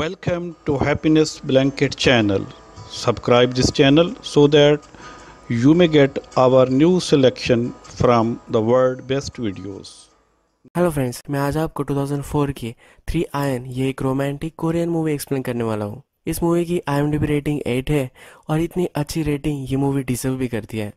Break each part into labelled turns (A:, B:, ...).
A: Welcome to Happiness Blanket channel. Subscribe this channel so that you may get our new selection from the world best videos. Hello friends मैं आज आपको 2004 की three ion ये एक romantic Korean movie explain करने वाला हूँ इस मूवी की आई रेटिंग 8 है और इतनी अच्छी रेटिंग ये मूवी डिजर्व भी करती है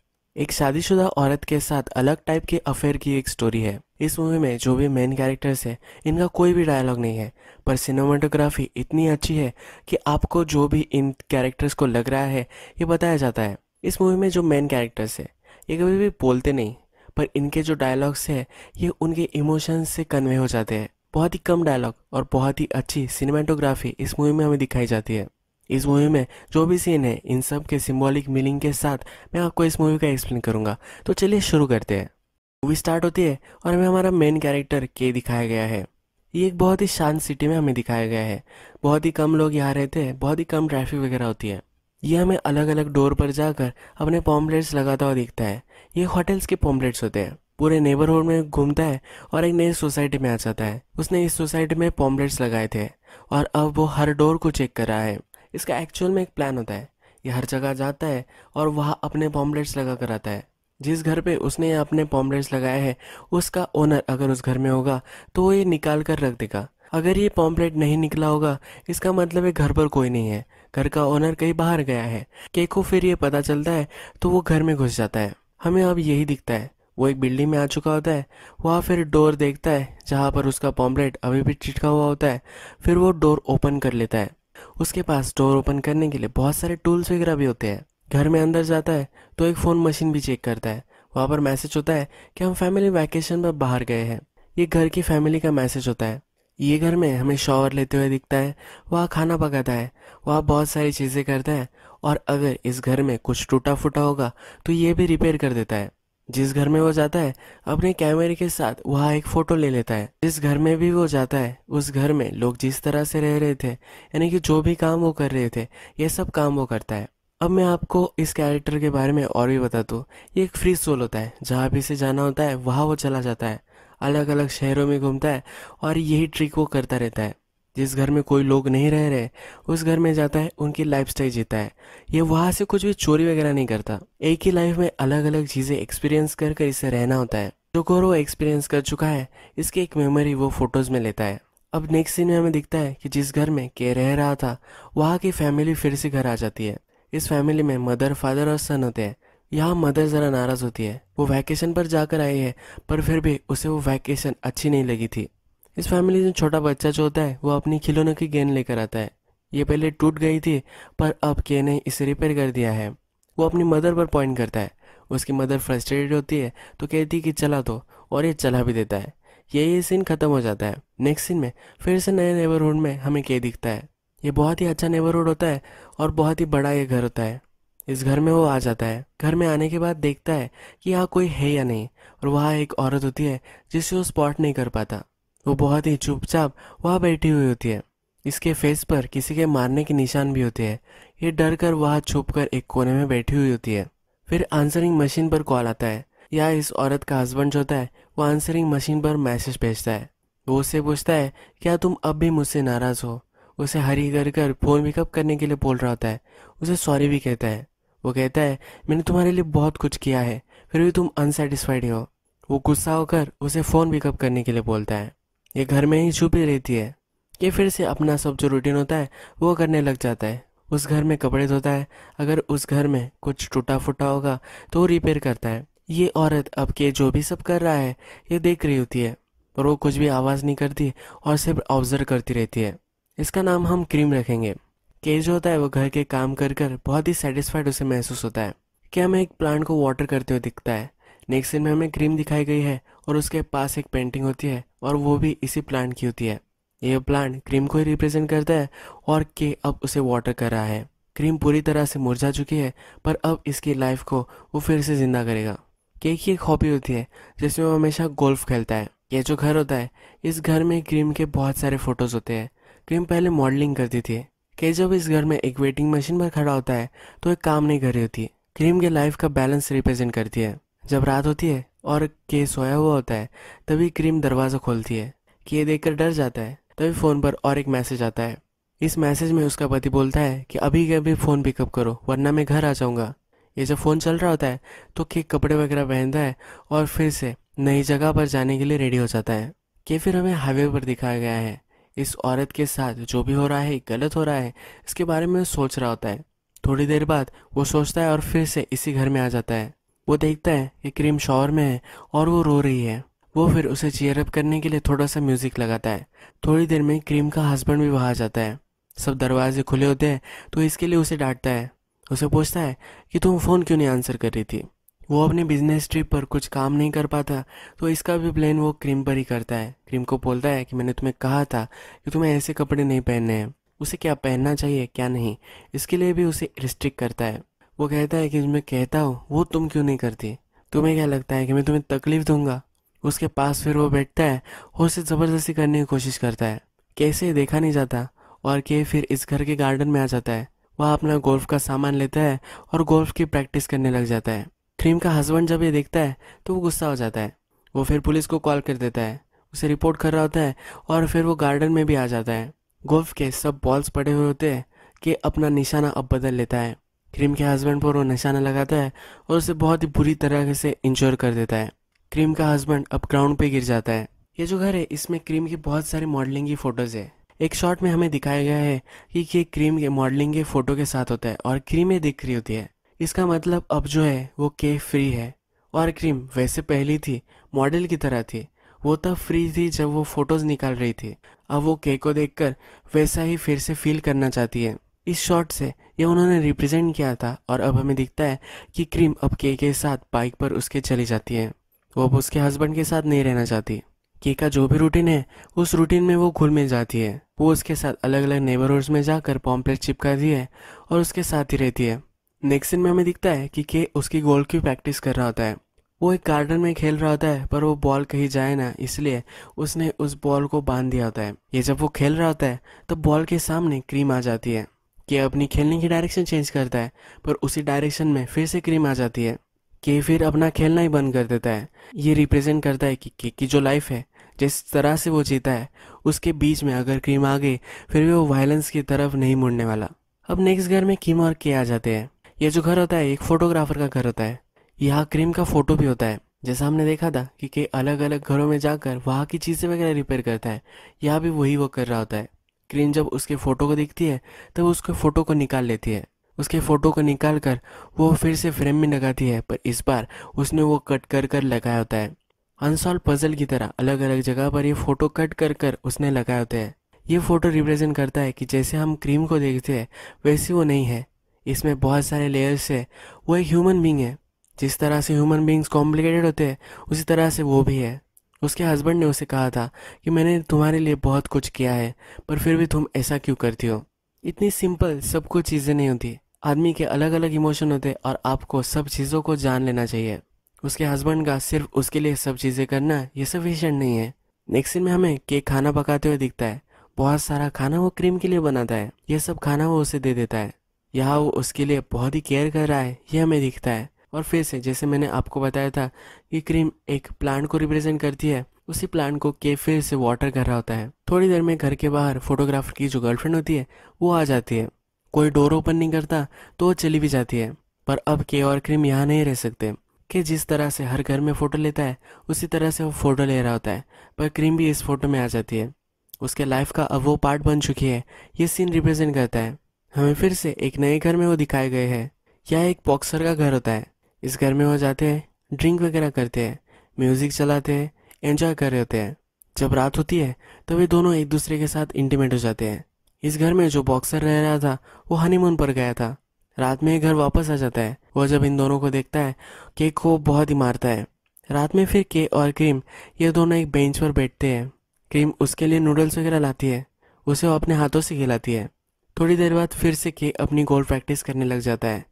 A: एक शादीशुदा औरत के साथ अलग टाइप के अफेयर की एक स्टोरी है इस मूवी में जो भी मेन कैरेक्टर्स है इनका कोई भी डायलॉग नहीं है पर सिनेमाटोग्राफी इतनी अच्छी है कि आपको जो भी इन कैरेक्टर्स को लग रहा है ये बताया जाता है इस मूवी में जो मेन कैरेक्टर्स है ये कभी भी बोलते नहीं पर इनके जो डायलॉग्स है ये उनके इमोशंस से कन्वे हो जाते हैं बहुत ही कम डायलॉग और बहुत ही अच्छी सिनेमाटोग्राफी इस मूवी में हमें दिखाई जाती है इस मूवी में जो भी सीन है इन सब के सिम्बॉलिक मीनिंग के साथ मैं आपको इस मूवी का एक्सप्लेन करूँगा तो चलिए शुरू करते हैं मूवी स्टार्ट होती है और हमें हमारा मेन कैरेक्टर के दिखाया गया है ये एक बहुत ही शांत सिटी में हमें दिखाया गया है बहुत ही कम लोग यहाँ रहते हैं बहुत ही कम ट्रैफिक वगैरह होती है ये हमें अलग अलग डोर पर जाकर अपने पॉम्पलेट्स लगाता हुआ दिखता है ये होटल्स के पॉम्पलेट्स होते हैं पूरे नेबरहुड में घूमता है और एक नई सोसाइटी में आ जाता है उसने इस सोसाइटी में पॉम्पलेट्स लगाए थे और अब वो हर डोर को चेक कर रहा है इसका एक्चुअल में एक प्लान होता है ये हर जगह जाता है और वहाँ अपने पॉम्पलेट्स लगा कर आता है जिस घर पे उसने अपने पॉम्ब्रेट्स लगाए हैं उसका ओनर अगर उस घर में होगा तो वो ये निकाल कर रख देगा अगर ये पॉम्पलेट नहीं निकला होगा इसका मतलब है घर पर कोई नहीं है घर का ओनर कहीं बाहर गया है केक को फिर ये पता चलता है तो वो घर में घुस जाता है हमें अब यही दिखता है वो एक बिल्डिंग में आ चुका होता है वहाँ फिर डोर देखता है जहाँ पर उसका पॉम्पलेट अभी भी चिटका हुआ होता है फिर वो डोर ओपन कर लेता है उसके पास डोर ओपन करने के लिए बहुत सारे टूल्स वगैरह भी होते हैं घर में अंदर जाता है तो एक फ़ोन मशीन भी चेक करता है वहां पर मैसेज होता है कि हम फैमिली वैकेशन पर बाहर गए हैं ये घर की फैमिली का मैसेज होता है ये घर में हमें शॉवर लेते हुए दिखता है वहाँ खाना पकाता है वहाँ बहुत सारी चीज़ें करता है और अगर इस घर में कुछ टूटा फूटा होगा तो ये भी रिपेयर कर देता है जिस घर में वो जाता है अपने कैमरे के साथ वहाँ एक फ़ोटो ले लेता है जिस घर में भी वो जाता है उस घर में लोग जिस तरह से रह रहे थे यानी कि जो भी काम वो कर रहे थे ये सब काम वो करता है अब मैं आपको इस कैरेक्टर के बारे में और भी बता दूँ ये एक फ्री सोल होता है जहाँ भी इसे जाना होता है वहाँ वो चला जाता है अलग अलग शहरों में घूमता है और यही ट्रिक वो करता रहता है जिस घर में कोई लोग नहीं रह रहे उस घर में जाता है उनकी लाइफ स्टाइल जीता है ये वहाँ से कुछ भी चोरी वगैरह नहीं करता एक ही लाइफ में अलग अलग चीज़ें एक्सपीरियंस कर कर इसे रहना होता है जो वो एक्सपीरियंस कर चुका है इसकी एक मेमोरी वो फोटोज़ में लेता है अब नेक्स्ट सीन में हमें दिखता है कि जिस घर में के रह रहा था वहाँ की फैमिली फिर से घर आ जाती है इस फैमिली में मदर फादर और सन होते हैं यहाँ मदर ज़रा नाराज़ होती है वो वैकेशन पर जाकर आई है पर फिर भी उसे वो वैकेशन अच्छी नहीं लगी थी इस फैमिली में छोटा बच्चा जो होता है वो अपनी खिलौने की गेंद लेकर आता है ये पहले टूट गई थी पर अब के ने इसे रिपेयर कर दिया है वो अपनी मदर पर पॉइंट करता है उसकी मदर फ्रस्ट्रेटेड होती है तो कहती है कि चला दो और ये चला भी देता है यही सीन ख़त्म हो जाता है नेक्स्ट सीन में फिर से नए नेबरहुड में हमें के दिखता है ये बहुत ही अच्छा नेबरहुड होता है और बहुत ही बड़ा ये घर होता है इस घर में वो आ जाता है घर में आने के बाद देखता है कि यहाँ कोई है या नहीं और वहाँ एक औरत होती है जिसे वो स्पॉट नहीं कर पाता वो बहुत ही चुपचाप वहाँ बैठी हुई होती है इसके फेस पर किसी के मारने के निशान भी होते हैं ये डर कर वहाँ छुप कर एक कोने में बैठी हुई होती है फिर आंसरिंग मशीन पर कॉल आता है या इस औरत का हस्बैंड जो होता है वो आंसरिंग मशीन पर मैसेज भेजता है वो उससे पूछता है क्या तुम अब भी मुझसे नाराज़ हो उसे हरी कर कर फोन मेकअप करने के लिए बोल रहा होता है उसे सॉरी भी कहता है वो कहता है मैंने तुम्हारे लिए बहुत कुछ किया है फिर भी तुम अनसेटिस्फाइड हो वो गुस्सा होकर उसे फ़ोन पिकअप करने के लिए बोलता है ये घर में ही छुपी रहती है ये फिर से अपना सब जो रूटीन होता है वो करने लग जाता है उस घर में कपड़े धोता है अगर उस घर में कुछ टूटा फूटा होगा तो वो रिपेयर करता है ये औरत अब के जो भी सब कर रहा है ये देख रही होती है और वो कुछ भी आवाज़ नहीं करती और सिर्फ ऑब्जर्व करती रहती है इसका नाम हम क्रीम रखेंगे के जो होता है वो घर के काम कर कर बहुत ही सेटिस्फाइड उसे महसूस होता है कि हमें एक प्लांट को वाटर करते हुए दिखता है नेक्स्ट सीन में हमें क्रीम दिखाई गई है और उसके पास एक पेंटिंग होती है और वो भी इसी प्लांट की होती है यह प्लांट क्रीम को ही रिप्रेजेंट करता है और के अब उसे वाटर कर रहा है क्रीम पूरी तरह से मुरझा चुकी है पर अब इसकी लाइफ को वो फिर से जिंदा करेगा के की एक हॉबी होती है जिसमें वो हमेशा गोल्फ खेलता है ये जो घर होता है इस घर में क्रीम के बहुत सारे फोटोज होते हैं क्रीम पहले मॉडलिंग करती थी कि जब इस घर में एक वेटिंग मशीन पर खड़ा होता है तो एक काम नहीं कर रही होती क्रीम के लाइफ का बैलेंस रिप्रेजेंट करती है जब रात होती है और के सोया हुआ होता है तभी क्रीम दरवाज़ा खोलती है कि ये देखकर डर जाता है तभी फ़ोन पर और एक मैसेज आता है इस मैसेज में उसका पति बोलता है कि अभी के अभी फ़ोन पिकअप करो वरना मैं घर आ जाऊंगा ये जब फ़ोन चल रहा होता है तो के कपड़े वगैरह पहनता है और फिर से नई जगह पर जाने के लिए रेडी हो जाता है के फिर हमें हाईवे पर दिखाया गया है इस औरत के साथ जो भी हो रहा है गलत हो रहा है इसके बारे में सोच रहा होता है थोड़ी देर बाद वो सोचता है और फिर से इसी घर में आ जाता है वो देखता है कि क्रीम शॉवर में है और वो रो रही है वो फिर उसे चेयर अप करने के लिए थोड़ा सा म्यूज़िक लगाता है थोड़ी देर में क्रीम का हस्बैंड भी वहाँ आ जाता है सब दरवाजे खुले होते हैं तो इसके लिए उसे डांटता है उसे पूछता है कि तुम फ़ोन क्यों नहीं आंसर कर रही थी वो अपने बिजनेस ट्रिप पर कुछ काम नहीं कर पाता तो इसका भी प्लान वो क्रीम पर ही करता है क्रीम को बोलता है कि मैंने तुम्हें कहा था कि तुम्हें ऐसे कपड़े नहीं पहनने हैं उसे क्या पहनना चाहिए क्या नहीं इसके लिए भी उसे रिस्ट्रिक्ट करता है वो कहता है कि मैं कहता हूँ वो तुम क्यों नहीं करती तुम्हें क्या लगता है कि मैं तुम्हें तकलीफ दूंगा उसके पास फिर वो बैठता है और उसे ज़बरदस्ती करने की कोशिश करता है कैसे देखा नहीं जाता और के फिर इस घर के गार्डन में आ जाता है वह अपना गोल्फ का सामान लेता है और गोल्फ की प्रैक्टिस करने लग जाता है थ्रीम का हस्बैंड जब ये देखता है तो वो गुस्सा हो जाता है वो फिर पुलिस को कॉल कर देता है उसे रिपोर्ट कर रहा होता है और फिर वो गार्डन में भी आ जाता है गोल्फ के सब बॉल्स पड़े हुए होते हैं कि अपना निशाना अब बदल लेता है क्रीम के हस्बैंड पर वो निशाना लगाता है और उसे बहुत ही बुरी तरह से इंजोर कर देता है क्रीम का हस्बैंड अब ग्राउंड पे गिर जाता है ये जो घर है इसमें क्रीम के बहुत सारे मॉडलिंग की फ़ोटोज़ है एक शॉट में हमें दिखाया गया है कि ये क्रीम के मॉडलिंग के फ़ोटो के साथ होता है और क्रीमें दिख रही होती है इसका मतलब अब जो है वो केक फ्री है और क्रीम वैसे पहली थी मॉडल की तरह थी वो तब फ्री थी जब वो फोटोज निकाल रही थी अब वो केक को देखकर वैसा ही फिर से फील करना चाहती है इस शॉट से यह उन्होंने रिप्रेजेंट किया था और अब हमें दिखता है कि क्रीम अब के के साथ बाइक पर उसके चली जाती है वो अब उसके हस्बैंड के साथ नहीं रहना चाहती के का जो भी रूटीन है उस रूटीन में वो घुल मिल जाती है वो उसके साथ अलग अलग नेबरहुड्स में जाकर पॉम्पलेट चिपकाती है और उसके साथ ही रहती है नेक्सन में हमें दिखता है कि के उसकी गोल की प्रैक्टिस कर रहा होता है वो एक गार्डन में खेल रहा होता है पर वो बॉल कहीं जाए ना इसलिए उसने उस बॉल को बांध दिया होता है ये जब वो खेल रहा होता है तो बॉल के सामने क्रीम आ जाती है के अपनी खेलने की डायरेक्शन चेंज करता है पर उसी डायरेक्शन में फिर से क्रीम आ जाती है के फिर अपना खेलना ही बंद कर देता है ये रिप्रेजेंट करता है कि के की जो लाइफ है जिस तरह से वो जीता है उसके बीच में अगर क्रीम आ गई फिर भी वो वायलेंस की तरफ नहीं मुड़ने वाला अब नेक्स्ट घर में किम और के आ जाते हैं ये जो घर होता है एक फोटोग्राफर का घर होता है यहाँ क्रीम का फोटो भी होता है जैसा हमने देखा था कि के अलग अलग घरों में जाकर वहाँ की चीज़ें वगैरह रिपेयर करता है यहाँ भी वही वो कर रहा होता है क्रीम जब उसके फ़ोटो को देखती है तब तो उसके फ़ोटो को निकाल लेती है उसके फ़ोटो को निकाल कर वो फिर से फ्रेम में लगाती है पर इस बार उसने वो कट कर कर लगाया होता है अनसॉल्व पजल की तरह अलग अलग जगह पर ये फ़ोटो कट कर कर उसने लगाए होते हैं ये फ़ोटो रिप्रेजेंट करता है कि जैसे हम क्रीम को देखते हैं वैसे वो नहीं है इसमें बहुत सारे लेयर्स है वो एक ह्यूमन बींग है जिस तरह से ह्यूमन बींग्स कॉम्प्लिकेटेड होते हैं उसी तरह से वो भी है उसके हस्बैंड ने उसे कहा था कि मैंने तुम्हारे लिए बहुत कुछ किया है पर फिर भी तुम ऐसा क्यों करती हो इतनी सिंपल सब कुछ चीज़ें नहीं होती आदमी के अलग अलग इमोशन होते और आपको सब चीज़ों को जान लेना चाहिए उसके हस्बैंड का सिर्फ उसके लिए सब चीज़ें करना ये सफिशेंट नहीं है नेक्स्ट सीन में हमें केक खाना पकाते हुए दिखता है बहुत सारा खाना वो क्रीम के लिए बनाता है ये सब खाना वो उसे दे देता है यहाँ वो उसके लिए बहुत ही केयर कर रहा है यह हमें दिखता है और फिर से जैसे मैंने आपको बताया था कि क्रीम एक प्लांट को रिप्रेजेंट करती है उसी प्लांट को के फिर से वाटर कर रहा होता है थोड़ी देर में घर के बाहर फोटोग्राफर की जो गर्लफ्रेंड होती है वो आ जाती है कोई डोर ओपन नहीं करता तो वो चली भी जाती है पर अब के और क्रीम यहाँ नहीं रह सकते कि जिस तरह से हर घर में फ़ोटो लेता है उसी तरह से वो फ़ोटो ले रहा होता है पर क्रीम भी इस फोटो में आ जाती है उसके लाइफ का अब वो पार्ट बन चुकी है ये सीन रिप्रेजेंट करता है हमें फिर से एक नए घर में वो दिखाए गए हैं यह एक बॉक्सर का घर होता है इस घर में वो जाते हैं ड्रिंक वगैरह करते हैं म्यूजिक चलाते हैं एंजॉय कर रहे होते हैं जब रात होती है तो वे दोनों एक दूसरे के साथ इंटीमेट हो जाते हैं इस घर में जो बॉक्सर रह रहा था वो हनीमून पर गया था रात में ये घर वापस आ जाता है वह जब इन दोनों को देखता है केक को बहुत ही मारता है रात में फिर के और क्रीम ये दोनों एक बेंच पर बैठते हैं क्रीम उसके लिए नूडल्स वगैरह लाती है उसे वो अपने हाथों से खिलाती है थोड़ी देर बाद फिर से के अपनी गोल प्रैक्टिस करने लग जाता है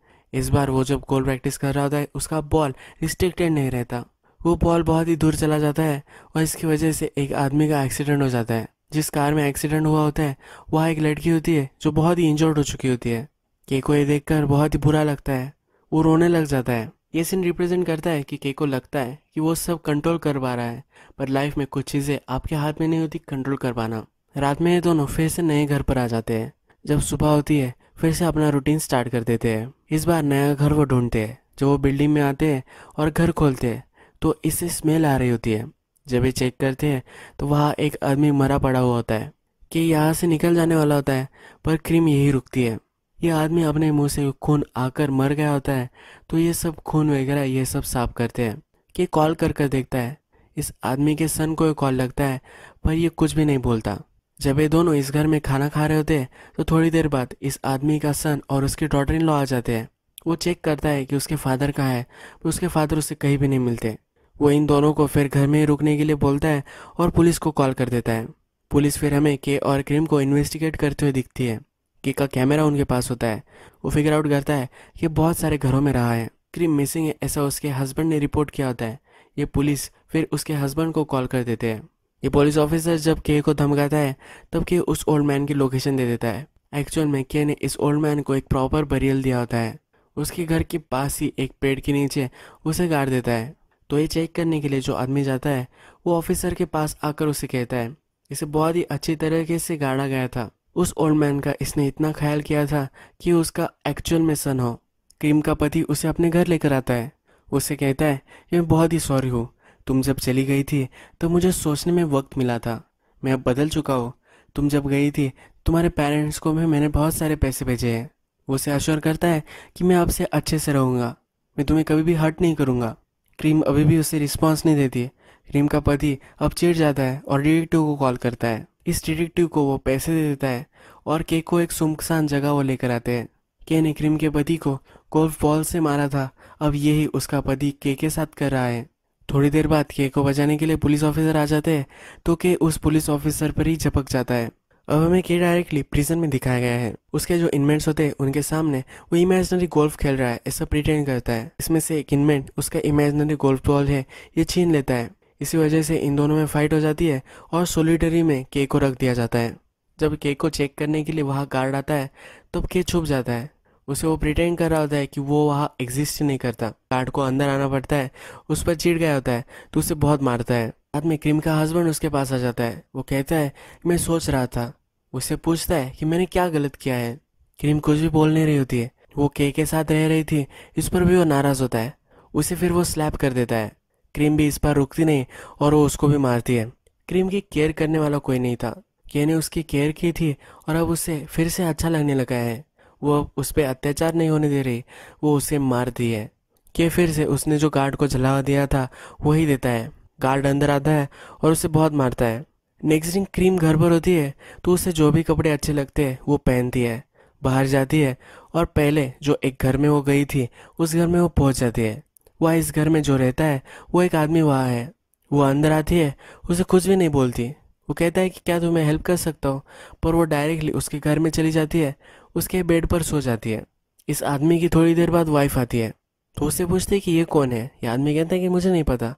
A: इस बार वो जब गोल प्रैक्टिस कर रहा होता है उसका बॉल रिस्ट्रिक्टेड नहीं रहता वो बॉल बहुत ही दूर चला जाता है और इसकी वजह से एक आदमी का एक्सीडेंट हो जाता है जिस कार में एक्सीडेंट हुआ होता है वहाँ एक लड़की होती है जो बहुत ही इंजर्ड हो चुकी होती है केको ये देखकर बहुत ही बुरा लगता है वो रोने लग जाता है ये सीन रिप्रेजेंट करता है कि को लगता है कि वो सब कंट्रोल कर पा रहा है पर लाइफ में कुछ चीज़ें आपके हाथ में नहीं होती कंट्रोल कर पाना रात में ये दोनों फिर से नए घर पर आ जाते हैं जब सुबह होती है फिर से अपना रूटीन स्टार्ट कर देते हैं इस बार नया घर वो ढूंढते हैं जब वो बिल्डिंग में आते हैं और घर खोलते हैं तो इससे स्मेल आ रही होती है जब ये चेक करते हैं तो वहाँ एक आदमी मरा पड़ा हुआ होता है कि यहाँ से निकल जाने वाला होता है पर क्रीम यही रुकती है ये आदमी अपने मुंह से खून आकर मर गया होता है तो ये सब खून वगैरह ये सब साफ करते हैं कि कॉल कर कर देखता है इस आदमी के सन को कॉल लगता है पर यह कुछ भी नहीं बोलता जब ये दोनों इस घर में खाना खा रहे होते हैं तो थोड़ी देर बाद इस आदमी का सन और उसके डॉटर इन लॉ आ जाते हैं वो चेक करता है कि उसके फादर कहाँ है पर उसके फादर उसे कहीं भी नहीं मिलते वो इन दोनों को फिर घर में ही रुकने के लिए बोलता है और पुलिस को कॉल कर देता है पुलिस फिर हमें के और क्रीम को इन्वेस्टिगेट करते हुए दिखती है के का कैमरा उनके पास होता है वो फिगर आउट करता है कि बहुत सारे घरों में रहा है क्रीम मिसिंग है ऐसा उसके हस्बैंड ने रिपोर्ट किया होता है ये पुलिस फिर उसके हस्बैंड को कॉल कर देते हैं ये पुलिस ऑफिसर जब के को धमकाता है तब के उस ओल्ड मैन की लोकेशन दे देता है एक्चुअल में के ने इस ओल्ड मैन को एक प्रॉपर बरियल दिया होता है उसके घर के पास ही एक पेड़ के नीचे उसे गाड़ देता है तो ये चेक करने के लिए जो आदमी जाता है वो ऑफिसर के पास आकर उसे कहता है इसे बहुत ही अच्छी तरीके से गाड़ा गया था उस ओल्ड मैन का इसने इतना ख्याल किया था कि उसका एक्चुअल में सन हो क्रीम का पति उसे अपने घर लेकर आता है उसे कहता है कि मैं बहुत ही सॉरी हूँ तुम जब चली गई थी तो मुझे सोचने में वक्त मिला था मैं अब बदल चुका हूँ तुम जब गई थी तुम्हारे पेरेंट्स को भी मैंने बहुत सारे पैसे भेजे हैं वो से आश्योर करता है कि मैं आपसे अच्छे से रहूँगा मैं तुम्हें कभी भी हर्ट नहीं करूँगा क्रीम अभी भी उसे रिस्पॉन्स नहीं देती क्रीम का पति अब चिड़ जाता है और डिटेक्टिव को कॉल करता है इस डिटेक्टिव को वो पैसे दे देता है और के को एक सुमसान जगह वो लेकर आते हैं के ने क्रीम के पति को गोल्फ बॉल से मारा था अब यही उसका पति के के साथ कर रहा है थोड़ी देर बाद के को बचाने के लिए पुलिस ऑफिसर आ जाते हैं तो के उस पुलिस ऑफिसर पर ही झपक जाता है अब हमें के डायरेक्टली प्रिजन में दिखाया गया है उसके जो इनमेंट्स होते हैं उनके सामने वो इमेजनरी गोल्फ खेल रहा है ऐसा प्रिटेंड करता है इसमें से एक इनमेंट उसका इमेजनरी गोल्फ बॉल है ये छीन लेता है इसी वजह से इन दोनों में फाइट हो जाती है और सोलिटरी में के को रख दिया जाता है जब के को चेक करने के लिए वहाँ गार्ड आता है तब के छुप जाता है उसे वो प्रिटेंड कर रहा होता है कि वो वहाँ एग्जिस्ट नहीं करता गार्ड को अंदर आना पड़ता है उस पर चिड़ गया होता है तो उसे बहुत मारता है बाद में क्रीम का हस्बैंड उसके पास आ जाता है वो कहता है मैं सोच रहा था उसे पूछता है कि मैंने क्या गलत किया है क्रीम कुछ भी बोल नहीं रही होती है वो के के साथ रह रही थी इस पर भी वो नाराज़ होता है उसे फिर वो स्लैप कर देता है क्रीम भी इस पर रुकती नहीं और वो उसको भी मारती है क्रीम की केयर करने वाला कोई नहीं था के ने उसकी केयर की थी और अब उसे फिर से अच्छा लगने लगा है वह उस पर अत्याचार नहीं होने दे रही वो उसे मार दी है कि फिर से उसने जो गार्ड को जला दिया था वही देता है गार्ड अंदर आता है और उसे बहुत मारता है नेक्स्ट दिन क्रीम घर पर होती है तो उसे जो भी कपड़े अच्छे लगते हैं वो पहनती है बाहर जाती है और पहले जो एक घर में वो गई थी उस घर में वो पहुंच जाती है वह इस घर में जो रहता है वो एक आदमी वहाँ है वो अंदर आती है उसे कुछ भी नहीं बोलती वो कहता है कि क्या तुम्हें हेल्प कर सकता हूँ पर वो डायरेक्टली उसके घर में चली जाती है उसके बेड पर सो जाती है इस आदमी की थोड़ी देर बाद वाइफ आती है तो उससे पूछती है कि ये कौन है ये आदमी कहता है कि मुझे नहीं पता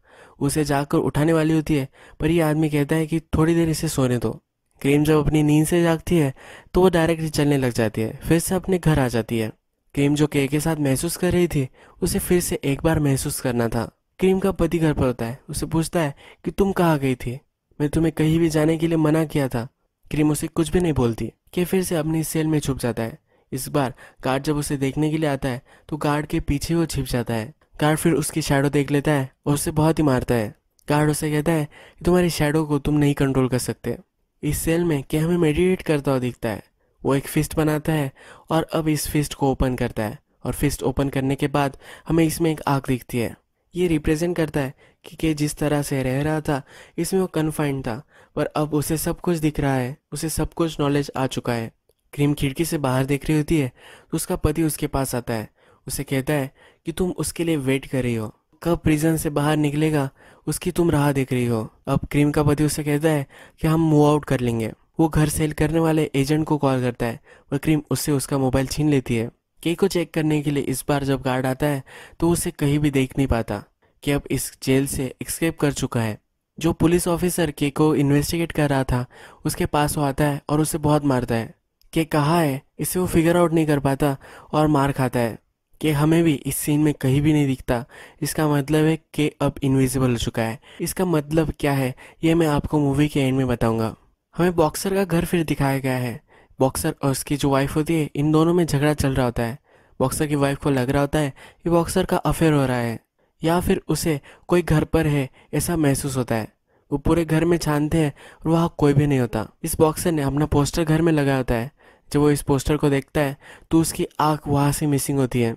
A: उसे जाकर उठाने वाली होती है पर यह आदमी कहता है कि थोड़ी देर इसे सोने दो क्रीम जब अपनी नींद से जागती है तो वो डायरेक्ट चलने लग जाती है फिर से अपने घर आ जाती है क्रीम जो के के साथ महसूस कर रही थी उसे फिर से एक बार महसूस करना था क्रीम का पति घर पर होता है उसे पूछता है कि तुम कहाँ गई थी मैं तुम्हें कहीं भी जाने के लिए मना किया था क्रीम उसे कुछ भी नहीं बोलती के फिर से अपनी सेल में छुप जाता है इस बार गार्ड जब उसे देखने के लिए आता है तो गार्ड के पीछे वो छिप जाता है गार्ड फिर उसकी शेडो देख लेता है और उसे बहुत ही मारता है गार्ड उसे कहता है कि तुम्हारी शेडो को तुम नहीं कंट्रोल कर सकते इस सेल में के हमें मेडिटेट करता हुआ दिखता है वो एक फिस्ट बनाता है और अब इस फिस्ट को ओपन करता है और फिस्ट ओपन करने के बाद हमें इसमें एक आग दिखती है ये रिप्रेजेंट करता है कि जिस तरह से रह रहा था इसमें वो कन्फाइंड था पर अब उसे सब कुछ दिख रहा है उसे सब कुछ नॉलेज आ चुका है क्रीम खिड़की से बाहर देख रही होती है तो उसका पति उसके पास आता है उसे कहता है कि तुम उसके लिए वेट कर रही हो कब प्रिजन से बाहर निकलेगा उसकी तुम राह देख रही हो अब क्रीम का पति उसे कहता है कि हम मूव आउट कर लेंगे वो घर सेल करने वाले एजेंट को कॉल करता है और क्रीम उससे उसका मोबाइल छीन लेती है केक को चेक करने के लिए इस बार जब गार्ड आता है तो उसे कहीं भी देख नहीं पाता कि अब इस जेल से एक्सकेप कर चुका है जो पुलिस ऑफिसर के को इन्वेस्टिगेट कर रहा था उसके पास वो आता है और उसे बहुत मारता है के कहा है इसे वो फिगर आउट नहीं कर पाता और मार खाता है कि हमें भी इस सीन में कहीं भी नहीं दिखता इसका मतलब है कि अब इनविजिबल हो चुका है इसका मतलब क्या है ये मैं आपको मूवी के एंड में बताऊंगा हमें बॉक्सर का घर फिर दिखाया गया है बॉक्सर और उसकी जो वाइफ होती है इन दोनों में झगड़ा चल रहा होता है बॉक्सर की वाइफ को लग रहा होता है कि बॉक्सर का अफेयर हो रहा है या फिर उसे कोई घर पर है ऐसा महसूस होता है वो पूरे घर में छानते हैं और वहाँ कोई भी नहीं होता इस बॉक्सर ने अपना पोस्टर घर में लगाया होता है जब वो इस पोस्टर को देखता है तो उसकी आँख वहाँ से मिसिंग होती है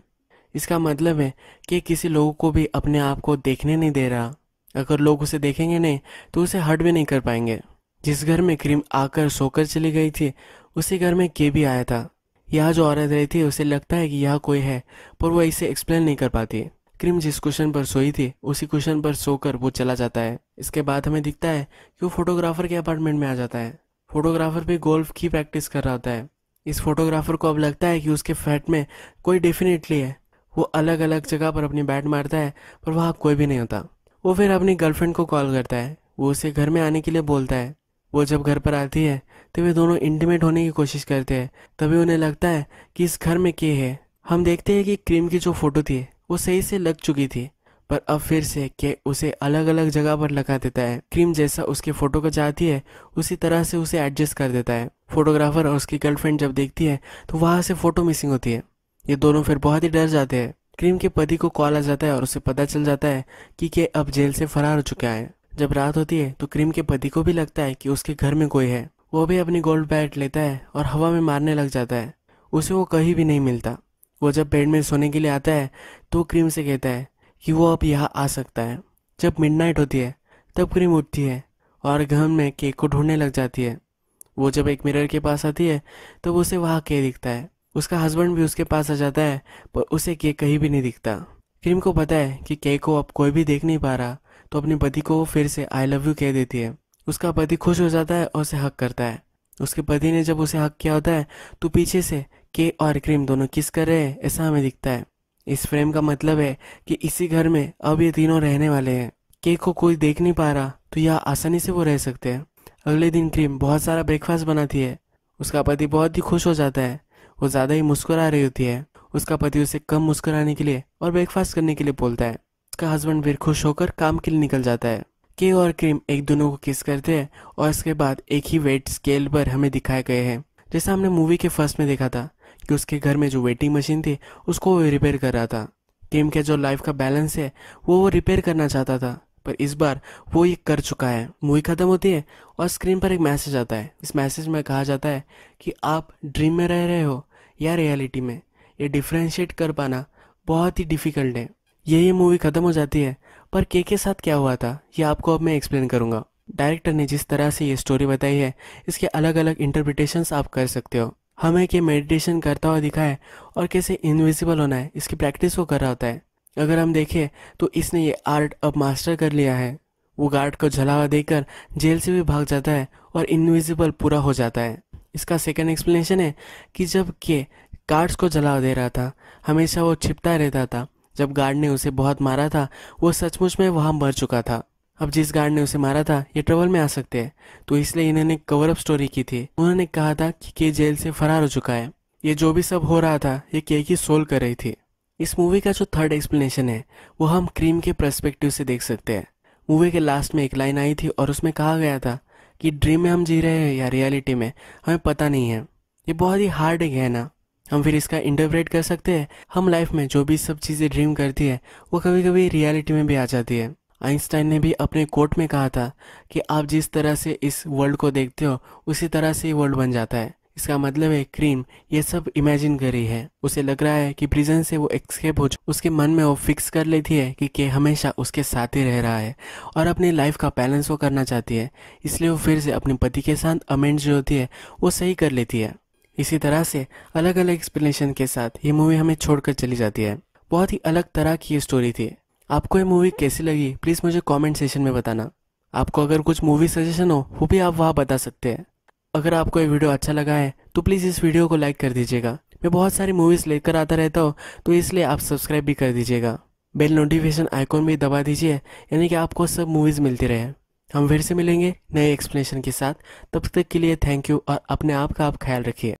A: इसका मतलब है कि किसी लोगों को भी अपने आप को देखने नहीं दे रहा अगर लोग उसे देखेंगे नहीं तो उसे हट भी नहीं कर पाएंगे जिस घर में क्रीम आकर सोकर चली गई थी उसी घर में के भी आया था यह जो औरत रही थी उसे लगता है कि यह कोई है पर वह इसे एक्सप्लेन नहीं कर पाती क्रीम जिस क्वेश्चन पर सोई थी उसी क्वेश्चन पर सोकर वो चला जाता है इसके बाद हमें दिखता है कि वो फोटोग्राफर के अपार्टमेंट में आ जाता है फोटोग्राफर भी गोल्फ की प्रैक्टिस कर रहा होता है इस फोटोग्राफर को अब लगता है कि उसके फैट में कोई डेफिनेटली है वो अलग अलग जगह पर अपनी बैट मारता है पर वहाँ कोई भी नहीं होता वो फिर अपनी गर्लफ्रेंड को कॉल करता है वो उसे घर में आने के लिए बोलता है वो जब घर पर आती है तो वे दोनों इंटीमेट होने की कोशिश करते हैं तभी उन्हें लगता है कि इस घर में के है हम देखते हैं कि क्रीम की जो फोटो थी वो सही से लग चुकी थी पर अब फिर से के उसे अलग अलग जगह पर लगा देता है क्रीम जैसा उसके फोटो को चाहती है उसी तरह से उसे एडजस्ट कर देता है फोटोग्राफर और उसकी गर्लफ्रेंड जब देखती है तो वहाँ से फ़ोटो मिसिंग होती है ये दोनों फिर बहुत ही डर जाते हैं क्रीम के पति को कॉल आ जाता है और उसे पता चल जाता है कि के अब जेल से फरार हो चुका है जब रात होती है तो क्रीम के पति को भी लगता है कि उसके घर में कोई है वो भी अपनी गोल्ड बैट लेता है और हवा में मारने लग जाता है उसे वो कहीं भी नहीं मिलता वो जब बेड में सोने के लिए आता है तो क्रीम से कहता है कि वो अब यहाँ आ सकता है जब मिडनाइट होती है तब क्रीम उठती है और घर में केक को ढूंढने लग जाती है वो जब एक मिरर के पास आती है तो उसे वहाँ केक दिखता है उसका हस्बैंड भी उसके पास आ जाता है पर उसे केक कहीं भी नहीं दिखता क्रीम को पता है कि केक को अब कोई भी देख नहीं पा रहा तो अपने पति को फिर से आई लव यू कह देती है उसका पति खुश हो जाता है और उसे हक करता है उसके पति ने जब उसे हक किया होता है तो पीछे से के और क्रीम दोनों किस कर रहे हैं ऐसा हमें दिखता है इस फ्रेम का मतलब है कि इसी घर में अब ये तीनों रहने वाले हैं के को कोई देख नहीं पा रहा तो यह आसानी से वो रह सकते हैं अगले दिन क्रीम बहुत सारा ब्रेकफास्ट बनाती है उसका पति बहुत ही खुश हो जाता है वो ज़्यादा ही मुस्कुरा रही होती है उसका पति उसे कम मुस्कुराने के लिए और ब्रेकफास्ट करने के लिए बोलता है उसका हस्बैंड फिर खुश होकर काम के लिए निकल जाता है के और क्रीम एक दोनों को किस करते हैं और इसके बाद एक ही वेट स्केल पर हमें दिखाए गए हैं जैसा हमने मूवी के फर्स्ट में देखा था कि उसके घर में जो वेटिंग मशीन थी उसको वो रिपेयर कर रहा था टीम के जो लाइफ का बैलेंस है वो वो रिपेयर करना चाहता था पर इस बार वो ये कर चुका है मूवी खत्म होती है और स्क्रीन पर एक मैसेज आता है इस मैसेज में कहा जाता है कि आप ड्रीम में रह रहे हो या रियलिटी में ये डिफ्रेंशिएट कर पाना बहुत ही डिफ़िकल्ट है यही मूवी ख़त्म हो जाती है पर के के साथ क्या हुआ था ये आपको अब मैं एक्सप्लेन करूँगा डायरेक्टर ने जिस तरह से ये स्टोरी बताई है इसके अलग अलग इंटरप्रिटेशंस आप कर सकते हो हमें कि मेडिटेशन करता हुआ दिखा है और कैसे इनविजिबल होना है इसकी प्रैक्टिस वो कर रहा होता है अगर हम देखें तो इसने ये आर्ट अब मास्टर कर लिया है वो गार्ड को झलावा देकर जेल से भी भाग जाता है और इनविजिबल पूरा हो जाता है इसका सेकेंड एक्सप्लेनेशन है कि जब के गार्ड्स को जलावा दे रहा था हमेशा वो छिपता रहता था जब गार्ड ने उसे बहुत मारा था वो सचमुच में वहाँ मर चुका था अब जिस गार्ड ने उसे मारा था ये ट्रबल में आ सकते हैं तो इसलिए इन्होंने कवर अप स्टोरी की थी उन्होंने कहा था कि के जेल से फरार हो चुका है ये जो भी सब हो रहा था ये के की सोल कर रही थी इस मूवी का जो थर्ड एक्सप्लेनेशन है वो हम क्रीम के परस्पेक्टिव से देख सकते हैं मूवी के लास्ट में एक लाइन आई थी और उसमें कहा गया था कि ड्रीम में हम जी रहे हैं या रियलिटी में हमें पता नहीं है ये बहुत ही हार्ड है ना हम फिर इसका इंटरप्रेट कर सकते हैं हम लाइफ में जो भी सब चीज़ें ड्रीम करती है वो कभी कभी रियलिटी में भी आ जाती है आइंस्टाइन ने भी अपने कोर्ट में कहा था कि आप जिस तरह से इस वर्ल्ड को देखते हो उसी तरह से वर्ल्ड बन जाता है इसका मतलब है क्रीम ये सब इमेजिन करी है उसे लग रहा है कि प्रिजन से वो एक्सकेप हो उसके मन में वो फिक्स कर लेती है कि के हमेशा उसके साथ ही रह रहा है और अपनी लाइफ का बैलेंस वो करना चाहती है इसलिए वो फिर से अपने पति के साथ अमेंट जो होती है वो सही कर लेती है इसी तरह से अलग अलग एक्सप्लेनेशन के साथ ये मूवी हमें छोड़कर चली जाती है बहुत ही अलग तरह की ये स्टोरी थी आपको ये मूवी कैसी लगी प्लीज़ मुझे कमेंट सेशन में बताना आपको अगर कुछ मूवी सजेशन हो वो भी आप वहाँ बता सकते हैं अगर आपको ये वीडियो अच्छा लगा है तो प्लीज़ इस वीडियो को लाइक कर दीजिएगा मैं बहुत सारी मूवीज़ लेकर आता रहता हूँ तो इसलिए आप सब्सक्राइब भी कर दीजिएगा बेल नोटिफिकेशन आइकॉन भी दबा दीजिए यानी कि आपको सब मूवीज़ मिलती रहे हम फिर से मिलेंगे नए एक्सप्लेनेशन के साथ तब तक के लिए थैंक यू और अपने आप का आप ख्याल रखिए